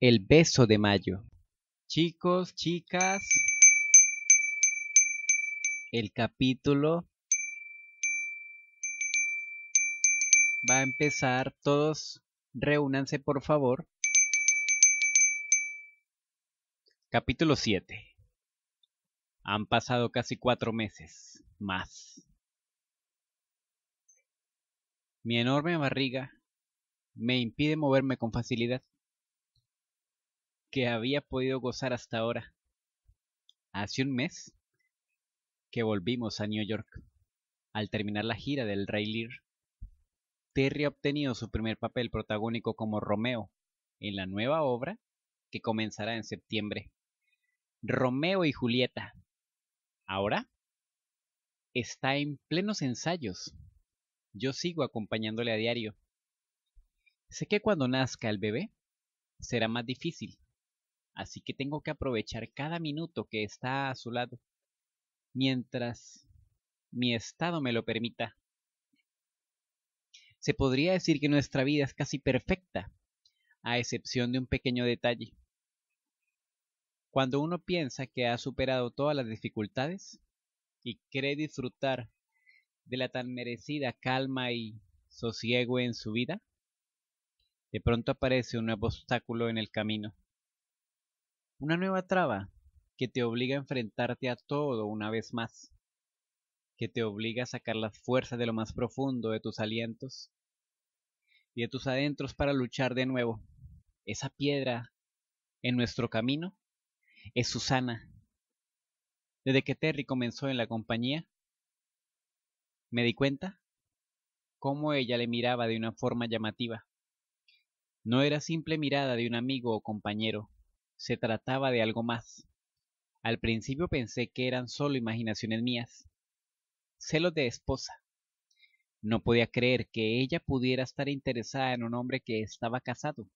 El beso de mayo. Chicos, chicas, el capítulo va a empezar. Todos reúnanse, por favor. Capítulo 7. Han pasado casi cuatro meses más. Mi enorme barriga me impide moverme con facilidad que había podido gozar hasta ahora. Hace un mes que volvimos a New York. Al terminar la gira del Rey Lear, Terry ha obtenido su primer papel protagónico como Romeo en la nueva obra que comenzará en septiembre. Romeo y Julieta. Ahora está en plenos ensayos. Yo sigo acompañándole a diario. Sé que cuando nazca el bebé será más difícil, así que tengo que aprovechar cada minuto que está a su lado, mientras mi estado me lo permita. Se podría decir que nuestra vida es casi perfecta, a excepción de un pequeño detalle. Cuando uno piensa que ha superado todas las dificultades y cree disfrutar de la tan merecida calma y sosiego en su vida, de pronto aparece un nuevo obstáculo en el camino una nueva traba que te obliga a enfrentarte a todo una vez más, que te obliga a sacar la fuerza de lo más profundo de tus alientos y de tus adentros para luchar de nuevo. Esa piedra en nuestro camino es Susana. Desde que Terry comenzó en la compañía, me di cuenta cómo ella le miraba de una forma llamativa. No era simple mirada de un amigo o compañero, se trataba de algo más. Al principio pensé que eran solo imaginaciones mías, celos de esposa. No podía creer que ella pudiera estar interesada en un hombre que estaba casado,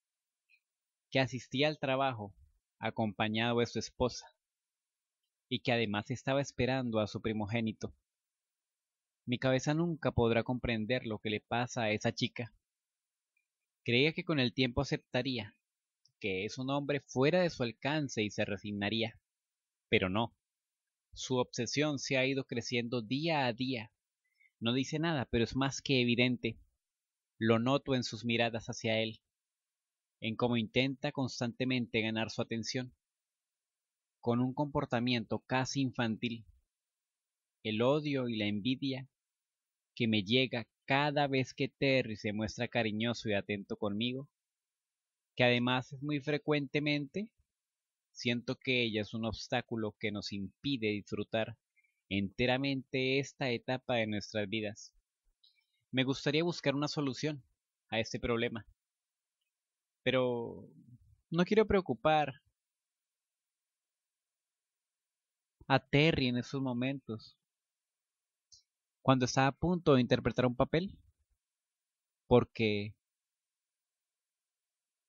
que asistía al trabajo acompañado de su esposa, y que además estaba esperando a su primogénito. Mi cabeza nunca podrá comprender lo que le pasa a esa chica. Creía que con el tiempo aceptaría, que es un hombre fuera de su alcance y se resignaría. Pero no. Su obsesión se ha ido creciendo día a día. No dice nada, pero es más que evidente. Lo noto en sus miradas hacia él, en cómo intenta constantemente ganar su atención, con un comportamiento casi infantil. El odio y la envidia que me llega cada vez que Terry se muestra cariñoso y atento conmigo que además es muy frecuentemente, siento que ella es un obstáculo que nos impide disfrutar enteramente esta etapa de nuestras vidas. Me gustaría buscar una solución a este problema, pero no quiero preocupar a Terry en esos momentos, cuando está a punto de interpretar un papel, porque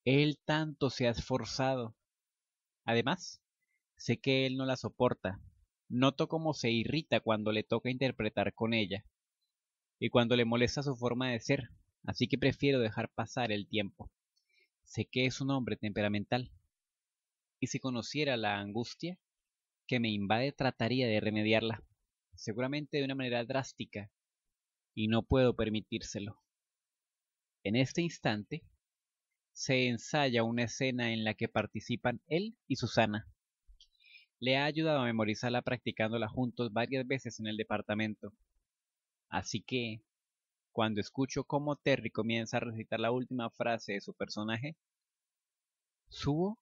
él tanto se ha esforzado. Además, sé que él no la soporta. Noto cómo se irrita cuando le toca interpretar con ella y cuando le molesta su forma de ser, así que prefiero dejar pasar el tiempo. Sé que es un hombre temperamental. Y si conociera la angustia que me invade, trataría de remediarla, seguramente de una manera drástica, y no puedo permitírselo. En este instante, se ensaya una escena en la que participan él y Susana. Le ha ayudado a memorizarla practicándola juntos varias veces en el departamento. Así que, cuando escucho cómo Terry comienza a recitar la última frase de su personaje, subo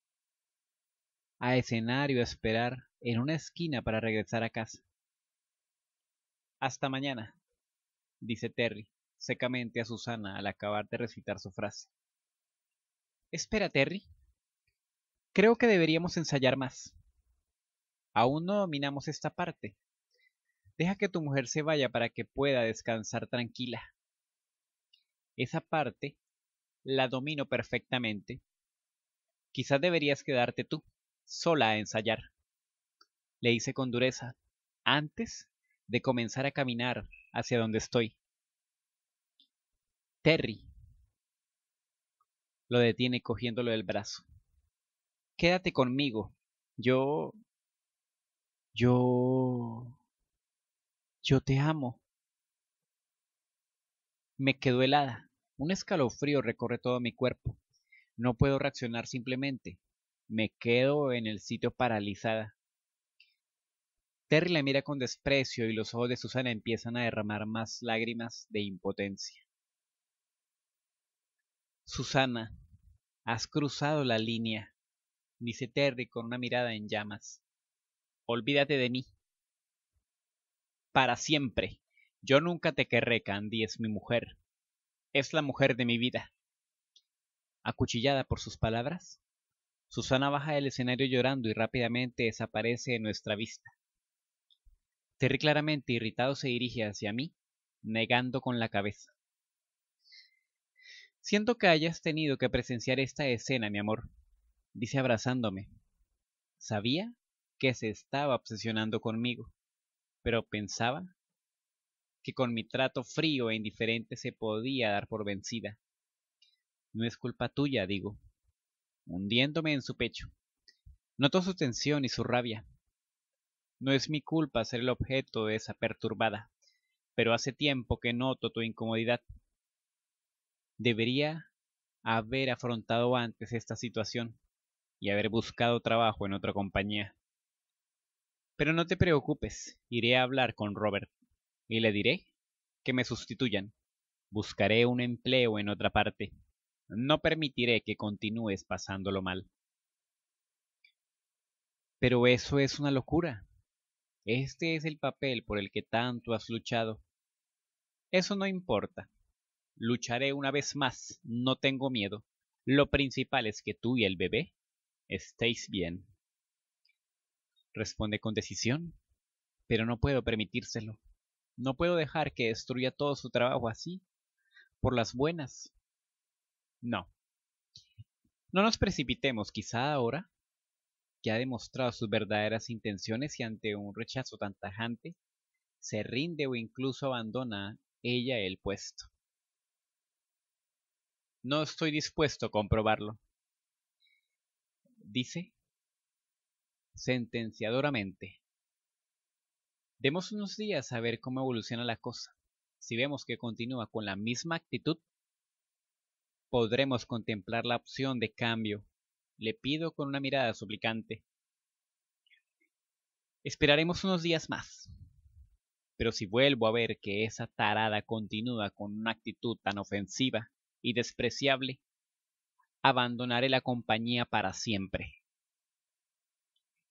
a escenario a esperar en una esquina para regresar a casa. Hasta mañana, dice Terry secamente a Susana al acabar de recitar su frase. Espera, Terry. Creo que deberíamos ensayar más. Aún no dominamos esta parte. Deja que tu mujer se vaya para que pueda descansar tranquila. Esa parte la domino perfectamente. Quizás deberías quedarte tú, sola a ensayar. Le hice con dureza, antes de comenzar a caminar hacia donde estoy. Terry, lo detiene cogiéndolo del brazo. Quédate conmigo. Yo... Yo... Yo te amo. Me quedo helada. Un escalofrío recorre todo mi cuerpo. No puedo reaccionar simplemente. Me quedo en el sitio paralizada. Terry la mira con desprecio y los ojos de Susana empiezan a derramar más lágrimas de impotencia. Susana, Has cruzado la línea, dice Terry con una mirada en llamas. Olvídate de mí. Para siempre. Yo nunca te querré, Candy es mi mujer. Es la mujer de mi vida. Acuchillada por sus palabras, Susana baja del escenario llorando y rápidamente desaparece de nuestra vista. Terry claramente irritado se dirige hacia mí, negando con la cabeza. Siento que hayas tenido que presenciar esta escena, mi amor, dice abrazándome. Sabía que se estaba obsesionando conmigo, pero pensaba que con mi trato frío e indiferente se podía dar por vencida. No es culpa tuya, digo, hundiéndome en su pecho. Noto su tensión y su rabia. No es mi culpa ser el objeto de esa perturbada, pero hace tiempo que noto tu incomodidad debería haber afrontado antes esta situación y haber buscado trabajo en otra compañía. Pero no te preocupes, iré a hablar con Robert y le diré que me sustituyan. Buscaré un empleo en otra parte. No permitiré que continúes pasándolo mal. Pero eso es una locura. Este es el papel por el que tanto has luchado. Eso no importa lucharé una vez más, no tengo miedo. Lo principal es que tú y el bebé estéis bien. Responde con decisión, pero no puedo permitírselo. No puedo dejar que destruya todo su trabajo así, por las buenas. No. No nos precipitemos, quizá ahora, que ha demostrado sus verdaderas intenciones y ante un rechazo tan tajante, se rinde o incluso abandona ella el puesto. No estoy dispuesto a comprobarlo. Dice sentenciadoramente. Demos unos días a ver cómo evoluciona la cosa. Si vemos que continúa con la misma actitud, podremos contemplar la opción de cambio. Le pido con una mirada suplicante. Esperaremos unos días más. Pero si vuelvo a ver que esa tarada continúa con una actitud tan ofensiva, y despreciable, abandonaré la compañía para siempre.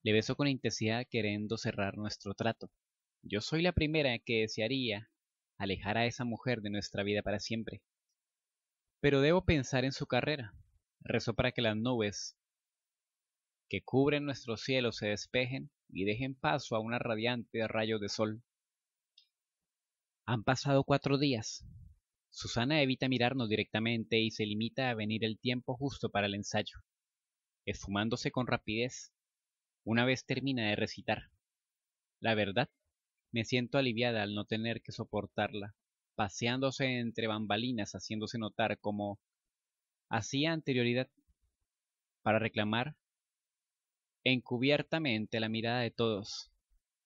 Le beso con intensidad queriendo cerrar nuestro trato. Yo soy la primera que desearía alejar a esa mujer de nuestra vida para siempre. Pero debo pensar en su carrera. Rezo para que las nubes que cubren nuestro cielo se despejen y dejen paso a una radiante rayo de sol. Han pasado cuatro días, Susana evita mirarnos directamente y se limita a venir el tiempo justo para el ensayo, esfumándose con rapidez, una vez termina de recitar. La verdad, me siento aliviada al no tener que soportarla, paseándose entre bambalinas, haciéndose notar como hacía anterioridad, para reclamar encubiertamente la mirada de todos,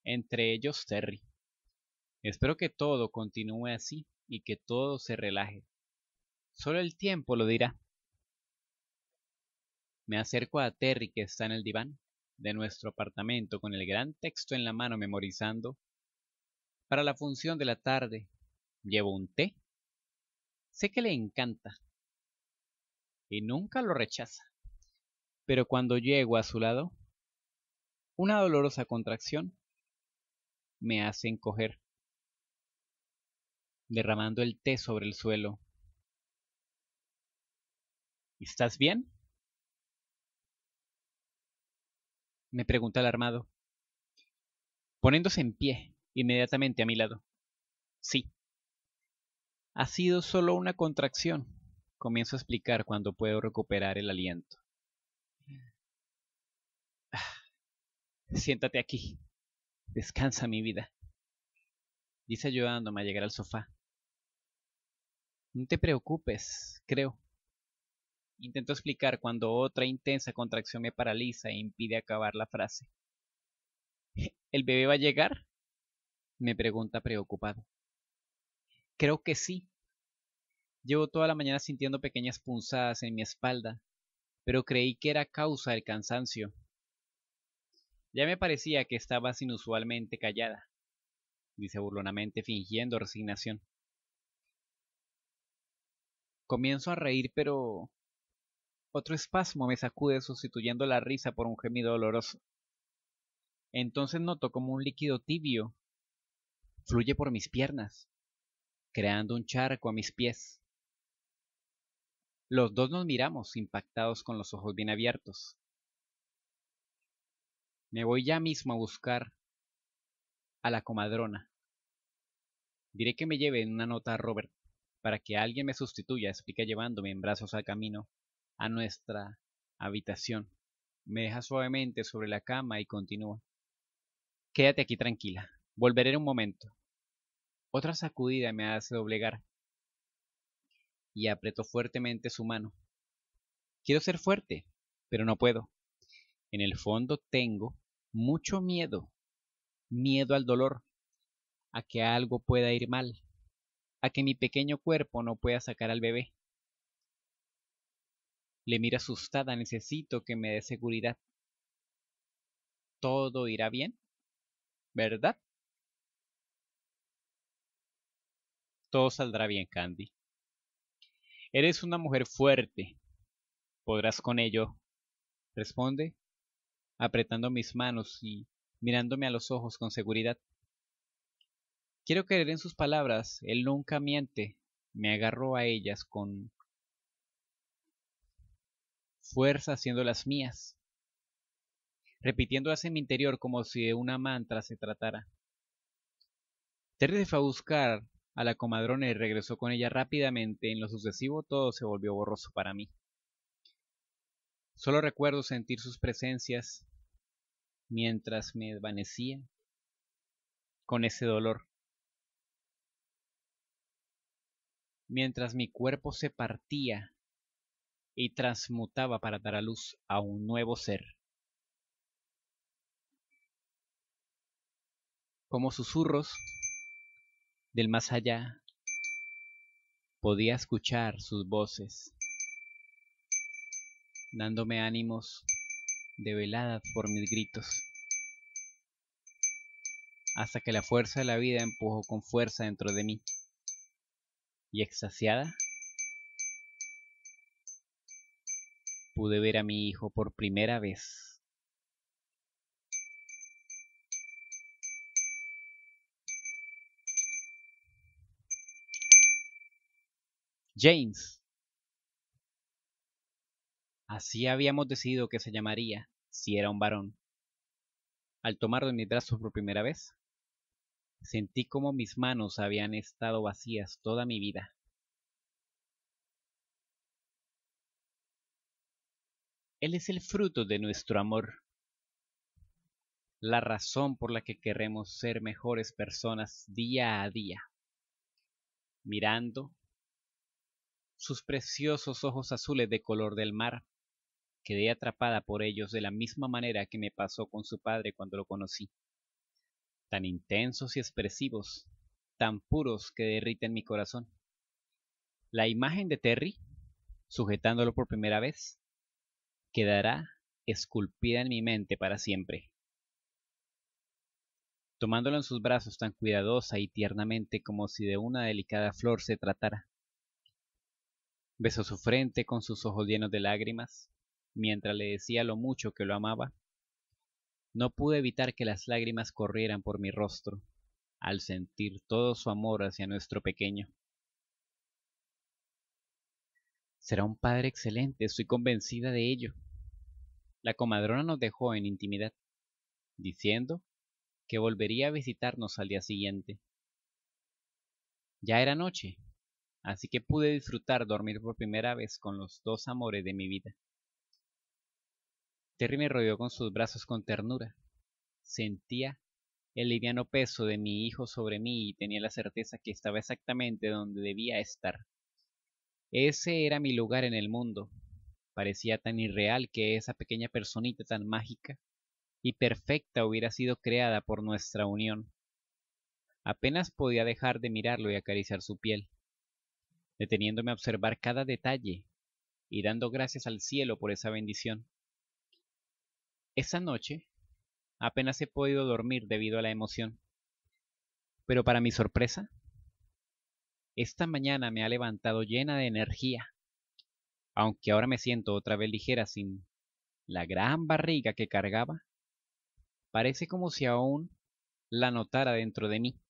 entre ellos Terry. Espero que todo continúe así, y que todo se relaje. Solo el tiempo lo dirá. Me acerco a Terry que está en el diván de nuestro apartamento con el gran texto en la mano memorizando. Para la función de la tarde, llevo un té. Sé que le encanta y nunca lo rechaza. Pero cuando llego a su lado, una dolorosa contracción me hace encoger derramando el té sobre el suelo. ¿Estás bien? me pregunta alarmado, poniéndose en pie inmediatamente a mi lado. Sí. Ha sido solo una contracción. Comienzo a explicar cuando puedo recuperar el aliento. Ah, siéntate aquí. Descansa mi vida. Dice ayudándome a llegar al sofá. No te preocupes, creo. Intento explicar cuando otra intensa contracción me paraliza e impide acabar la frase. ¿El bebé va a llegar? me pregunta preocupado. Creo que sí. Llevo toda la mañana sintiendo pequeñas punzadas en mi espalda, pero creí que era causa del cansancio. Ya me parecía que estabas inusualmente callada, dice burlonamente fingiendo resignación. Comienzo a reír, pero otro espasmo me sacude sustituyendo la risa por un gemido doloroso. Entonces noto como un líquido tibio fluye por mis piernas, creando un charco a mis pies. Los dos nos miramos impactados con los ojos bien abiertos. Me voy ya mismo a buscar a la comadrona. Diré que me lleve una nota a Robert para que alguien me sustituya, explica llevándome en brazos al camino a nuestra habitación. Me deja suavemente sobre la cama y continúa. Quédate aquí tranquila. Volveré en un momento. Otra sacudida me hace doblegar y apretó fuertemente su mano. Quiero ser fuerte, pero no puedo. En el fondo tengo mucho miedo, miedo al dolor, a que algo pueda ir mal, a que mi pequeño cuerpo no pueda sacar al bebé. Le mira asustada, necesito que me dé seguridad. Todo irá bien, ¿verdad? Todo saldrá bien, Candy. Eres una mujer fuerte. Podrás con ello, responde, apretando mis manos y mirándome a los ojos con seguridad. Quiero creer en sus palabras, él nunca miente. Me agarró a ellas con fuerza las mías, repitiéndolas en mi interior como si de una mantra se tratara. Terry se fue a buscar a la comadrona y regresó con ella rápidamente. En lo sucesivo todo se volvió borroso para mí. Solo recuerdo sentir sus presencias mientras me desvanecía con ese dolor. mientras mi cuerpo se partía y transmutaba para dar a luz a un nuevo ser. Como susurros del más allá, podía escuchar sus voces, dándome ánimos de velada por mis gritos, hasta que la fuerza de la vida empujó con fuerza dentro de mí y extasiada, pude ver a mi hijo por primera vez. James. Así habíamos decidido que se llamaría si era un varón. Al tomarlo en mis brazos por primera vez, Sentí como mis manos habían estado vacías toda mi vida. Él es el fruto de nuestro amor, la razón por la que queremos ser mejores personas día a día, mirando sus preciosos ojos azules de color del mar. Quedé atrapada por ellos de la misma manera que me pasó con su padre cuando lo conocí tan intensos y expresivos, tan puros que derriten mi corazón. La imagen de Terry, sujetándolo por primera vez, quedará esculpida en mi mente para siempre. Tomándolo en sus brazos tan cuidadosa y tiernamente como si de una delicada flor se tratara. Besó su frente con sus ojos llenos de lágrimas, mientras le decía lo mucho que lo amaba no pude evitar que las lágrimas corrieran por mi rostro, al sentir todo su amor hacia nuestro pequeño. Será un padre excelente, estoy convencida de ello. La comadrona nos dejó en intimidad, diciendo que volvería a visitarnos al día siguiente. Ya era noche, así que pude disfrutar dormir por primera vez con los dos amores de mi vida. Terry me rodeó con sus brazos con ternura. Sentía el liviano peso de mi hijo sobre mí y tenía la certeza que estaba exactamente donde debía estar. Ese era mi lugar en el mundo. Parecía tan irreal que esa pequeña personita tan mágica y perfecta hubiera sido creada por nuestra unión. Apenas podía dejar de mirarlo y acariciar su piel, deteniéndome a observar cada detalle y dando gracias al cielo por esa bendición. Esa noche apenas he podido dormir debido a la emoción. Pero para mi sorpresa, esta mañana me ha levantado llena de energía, aunque ahora me siento otra vez ligera sin la gran barriga que cargaba. Parece como si aún la notara dentro de mí.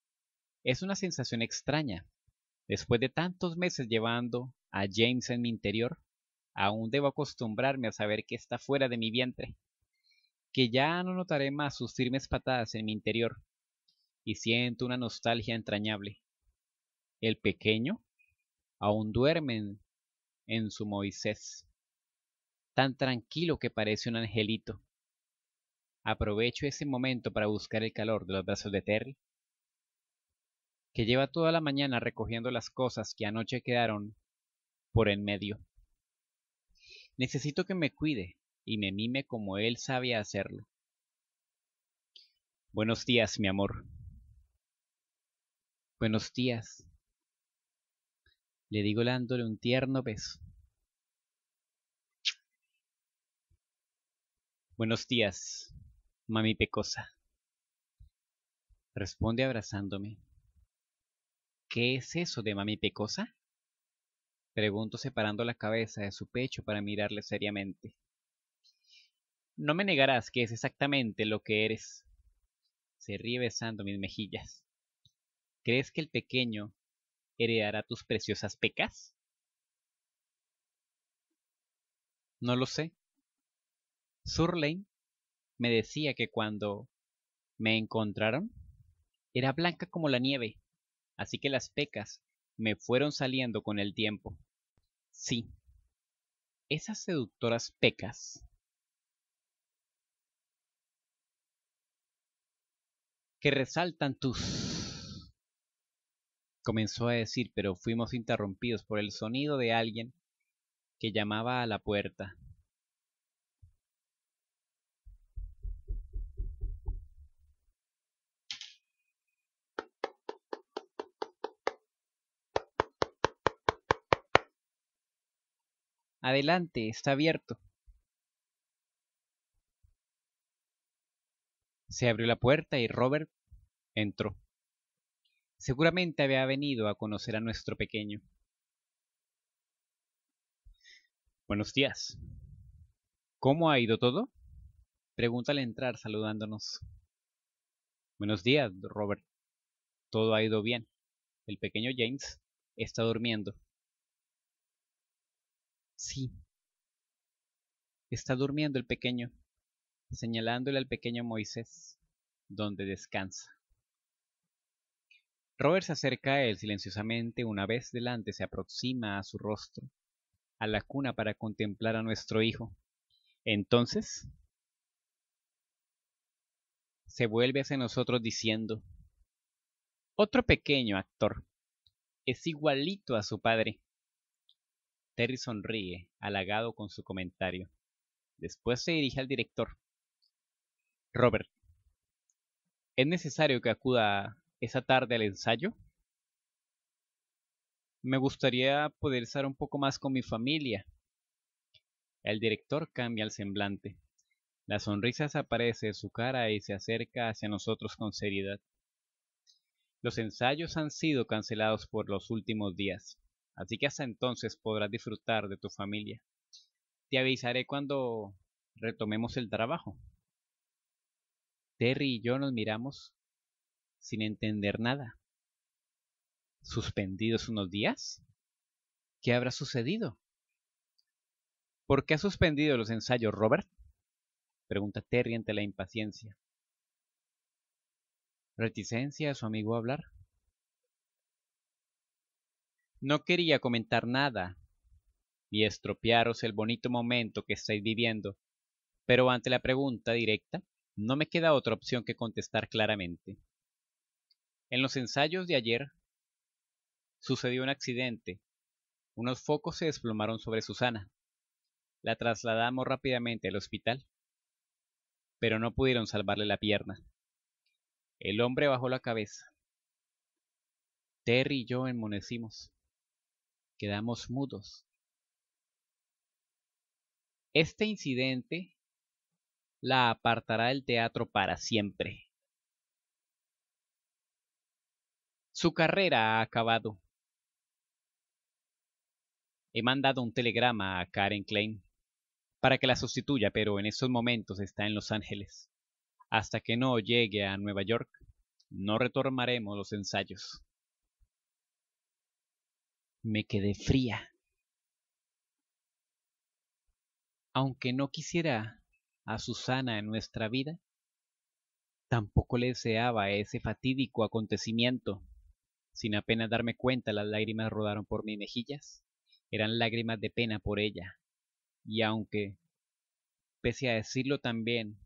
Es una sensación extraña. Después de tantos meses llevando a James en mi interior, aún debo acostumbrarme a saber que está fuera de mi vientre que ya no notaré más sus firmes patadas en mi interior, y siento una nostalgia entrañable. El pequeño aún duerme en, su Moisés, tan tranquilo que parece un angelito. Aprovecho ese momento para buscar el calor de los brazos de Terry, que lleva toda la mañana recogiendo las cosas que anoche quedaron por en medio. Necesito que me cuide, y me mime como él sabe hacerlo. Buenos días, mi amor. Buenos días. Le digo dándole un tierno beso. Buenos días, mami pecosa. Responde abrazándome. ¿Qué es eso de mami pecosa? Pregunto separando la cabeza de su pecho para mirarle seriamente. No me negarás que es exactamente lo que eres. Se ríe besando mis mejillas. ¿Crees que el pequeño heredará tus preciosas pecas? No lo sé. Surlane me decía que cuando me encontraron era blanca como la nieve, así que las pecas me fueron saliendo con el tiempo. Sí, esas seductoras pecas que resaltan tus... Comenzó a decir, pero fuimos interrumpidos por el sonido de alguien que llamaba a la puerta. Adelante, está abierto. Se abrió la puerta y Robert entró. Seguramente había venido a conocer a nuestro pequeño. Buenos días. ¿Cómo ha ido todo? Pregunta al entrar saludándonos. Buenos días, Robert. Todo ha ido bien. El pequeño James está durmiendo. Sí. Está durmiendo el pequeño, señalándole al pequeño Moisés, donde descansa. Robert se acerca a él silenciosamente una vez delante se aproxima a su rostro, a la cuna para contemplar a nuestro hijo. Entonces se vuelve hacia nosotros diciendo, otro pequeño actor, es igualito a su padre. Terry sonríe, halagado con su comentario. Después se dirige al director. Robert, ¿es necesario que acuda esa tarde al ensayo? Me gustaría poder estar un poco más con mi familia. El director cambia el semblante. La sonrisa desaparece de su cara y se acerca hacia nosotros con seriedad. Los ensayos han sido cancelados por los últimos días, así que hasta entonces podrás disfrutar de tu familia. Te avisaré cuando retomemos el trabajo. Terry y yo nos miramos sin entender nada. ¿Suspendidos unos días? ¿Qué habrá sucedido? ¿Por qué ha suspendido los ensayos, Robert? Pregunta Terry ante la impaciencia. Reticencia a su amigo a hablar. No quería comentar nada y estropearos el bonito momento que estáis viviendo, pero ante la pregunta directa, no me queda otra opción que contestar claramente. En los ensayos de ayer sucedió un accidente. Unos focos se desplomaron sobre Susana. La trasladamos rápidamente al hospital, pero no pudieron salvarle la pierna. El hombre bajó la cabeza. Terry y yo enmonecimos. Quedamos mudos. Este incidente la apartará del teatro para siempre. Su carrera ha acabado. He mandado un telegrama a Karen Klein para que la sustituya, pero en estos momentos está en Los Ángeles. Hasta que no llegue a Nueva York, no retomaremos los ensayos. Me quedé fría. Aunque no quisiera a Susana en nuestra vida? Tampoco le deseaba ese fatídico acontecimiento. Sin apenas darme cuenta, las lágrimas rodaron por mis mejillas. Eran lágrimas de pena por ella. Y aunque, pese a decirlo también,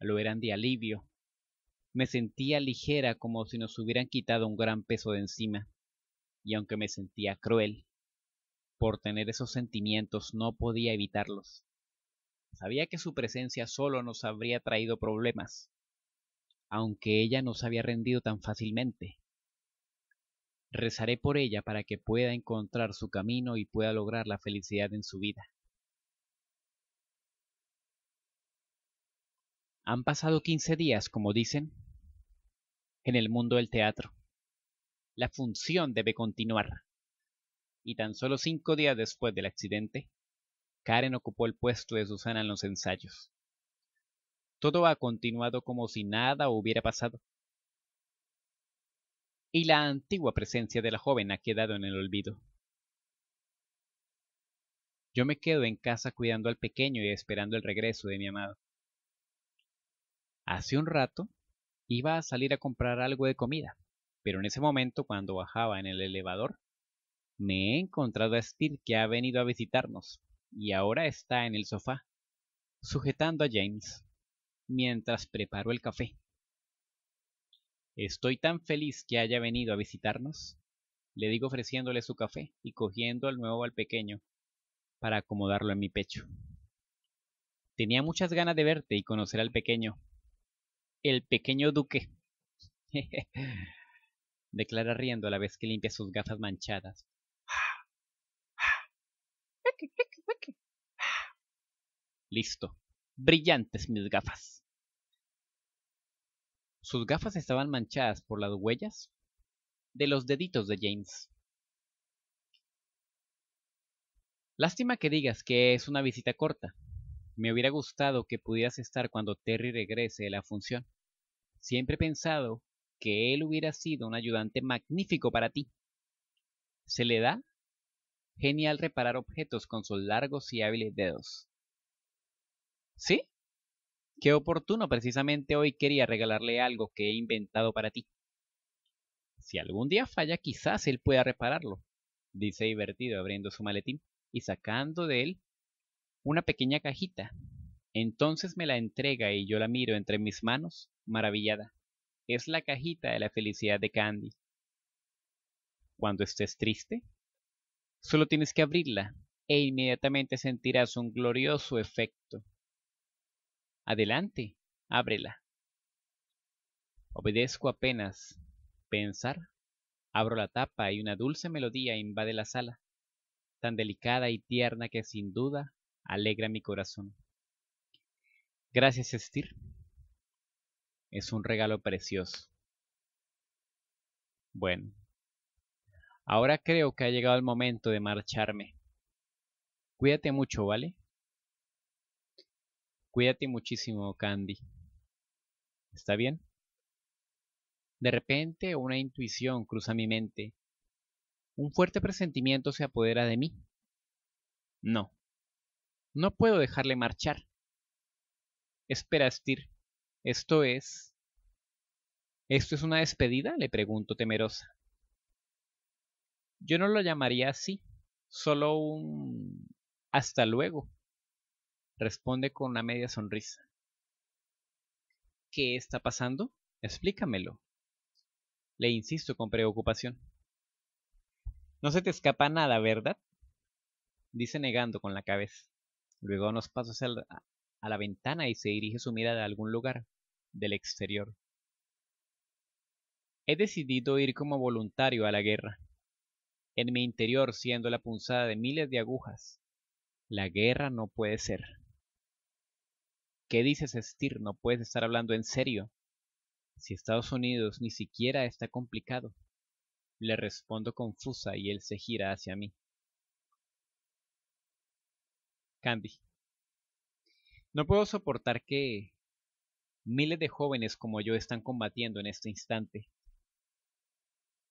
lo eran de alivio, me sentía ligera como si nos hubieran quitado un gran peso de encima. Y aunque me sentía cruel, por tener esos sentimientos no podía evitarlos. Sabía que su presencia solo nos habría traído problemas, aunque ella no se había rendido tan fácilmente. Rezaré por ella para que pueda encontrar su camino y pueda lograr la felicidad en su vida. Han pasado 15 días, como dicen, en el mundo del teatro. La función debe continuar. Y tan solo cinco días después del accidente, Karen ocupó el puesto de Susana en los ensayos. Todo ha continuado como si nada hubiera pasado. Y la antigua presencia de la joven ha quedado en el olvido. Yo me quedo en casa cuidando al pequeño y esperando el regreso de mi amado. Hace un rato iba a salir a comprar algo de comida, pero en ese momento cuando bajaba en el elevador, me he encontrado a Steve que ha venido a visitarnos y ahora está en el sofá, sujetando a James, mientras preparo el café. Estoy tan feliz que haya venido a visitarnos, le digo ofreciéndole su café y cogiendo al nuevo al pequeño para acomodarlo en mi pecho. Tenía muchas ganas de verte y conocer al pequeño. El pequeño duque. Declara riendo a la vez que limpia sus gafas manchadas Listo. Brillantes mis gafas. Sus gafas estaban manchadas por las huellas de los deditos de James. Lástima que digas que es una visita corta. Me hubiera gustado que pudieras estar cuando Terry regrese de la función. Siempre he pensado que él hubiera sido un ayudante magnífico para ti. Se le da genial reparar objetos con sus largos y hábiles dedos. Sí, qué oportuno, precisamente hoy quería regalarle algo que he inventado para ti. Si algún día falla, quizás él pueda repararlo, dice divertido abriendo su maletín y sacando de él una pequeña cajita. Entonces me la entrega y yo la miro entre mis manos, maravillada. Es la cajita de la felicidad de Candy. Cuando estés triste, solo tienes que abrirla e inmediatamente sentirás un glorioso efecto Adelante, ábrela. Obedezco apenas. Pensar. Abro la tapa y una dulce melodía invade la sala, tan delicada y tierna que sin duda alegra mi corazón. Gracias, Estir. Es un regalo precioso. Bueno, ahora creo que ha llegado el momento de marcharme. Cuídate mucho, ¿vale? Cuídate muchísimo, Candy. ¿Está bien? De repente una intuición cruza mi mente. Un fuerte presentimiento se apodera de mí. No. No puedo dejarle marchar. Espera, Stir. Esto es... ¿Esto es una despedida? le pregunto temerosa. Yo no lo llamaría así, solo un... Hasta luego, Responde con una media sonrisa. ¿Qué está pasando? Explícamelo. Le insisto con preocupación. No se te escapa nada, ¿verdad? Dice negando con la cabeza. Luego nos pasa a la ventana y se dirige su mirada a algún lugar del exterior. He decidido ir como voluntario a la guerra, en mi interior siendo la punzada de miles de agujas. La guerra no puede ser. ¿Qué dices, Estir? No puedes estar hablando en serio. Si Estados Unidos ni siquiera está complicado. Le respondo confusa y él se gira hacia mí. Candy. No puedo soportar que miles de jóvenes como yo están combatiendo en este instante.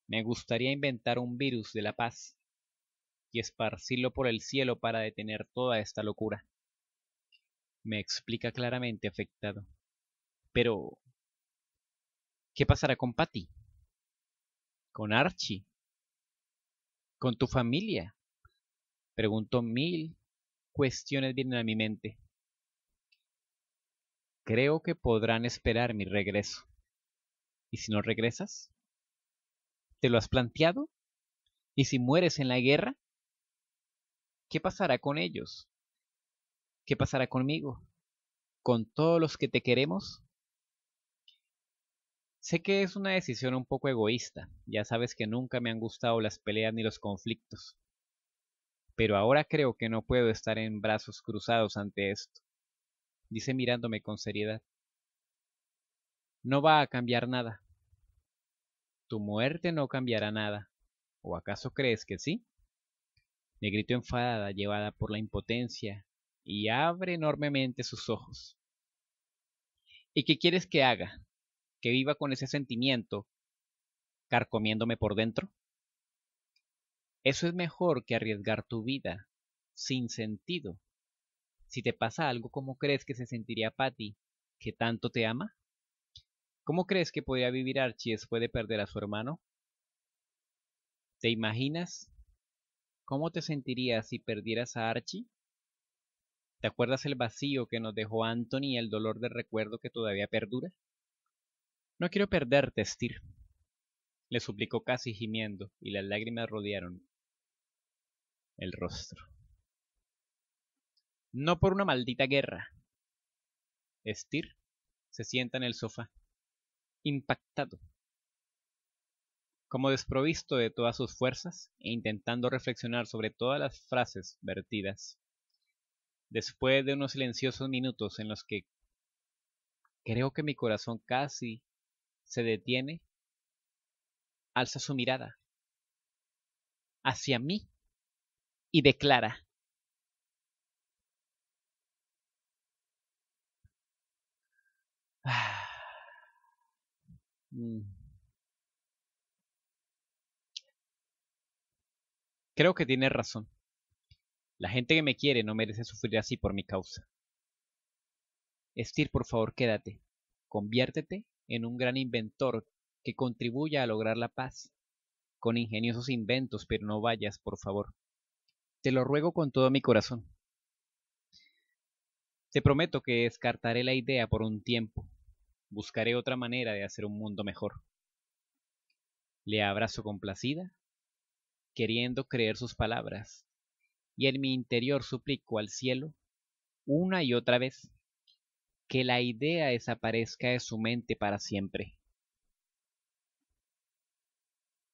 Me gustaría inventar un virus de la paz y esparcirlo por el cielo para detener toda esta locura me explica claramente afectado. Pero, ¿qué pasará con Patty? ¿Con Archie? ¿Con tu familia? Pregunto mil cuestiones vienen a mi mente. Creo que podrán esperar mi regreso. ¿Y si no regresas? ¿Te lo has planteado? ¿Y si mueres en la guerra? ¿Qué pasará con ellos? ¿Qué pasará conmigo? ¿Con todos los que te queremos? Sé que es una decisión un poco egoísta, ya sabes que nunca me han gustado las peleas ni los conflictos, pero ahora creo que no puedo estar en brazos cruzados ante esto, dice mirándome con seriedad. No va a cambiar nada. Tu muerte no cambiará nada. ¿O acaso crees que sí? Me grito enfadada, llevada por la impotencia y abre enormemente sus ojos. ¿Y qué quieres que haga? ¿Que viva con ese sentimiento carcomiéndome por dentro? Eso es mejor que arriesgar tu vida sin sentido. Si te pasa algo, ¿cómo crees que se sentiría Patty, que tanto te ama? ¿Cómo crees que podría vivir Archie después de perder a su hermano? ¿Te imaginas cómo te sentirías si perdieras a Archie? ¿Te acuerdas el vacío que nos dejó Anthony y el dolor de recuerdo que todavía perdura? No quiero perderte, Stir. Le suplicó casi gimiendo, y las lágrimas rodearon el rostro. No por una maldita guerra. Stir se sienta en el sofá, impactado, como desprovisto de todas sus fuerzas e intentando reflexionar sobre todas las frases vertidas. Después de unos silenciosos minutos en los que creo que mi corazón casi se detiene, alza su mirada hacia mí y declara, mm. Creo que tiene razón. La gente que me quiere no merece sufrir así por mi causa. Estir, por favor, quédate. Conviértete en un gran inventor que contribuya a lograr la paz, con ingeniosos inventos, pero no vayas, por favor. Te lo ruego con todo mi corazón. Te prometo que descartaré la idea por un tiempo. Buscaré otra manera de hacer un mundo mejor. Le abrazo complacida, queriendo creer sus palabras, y en mi interior suplico al cielo, una y otra vez, que la idea desaparezca de su mente para siempre,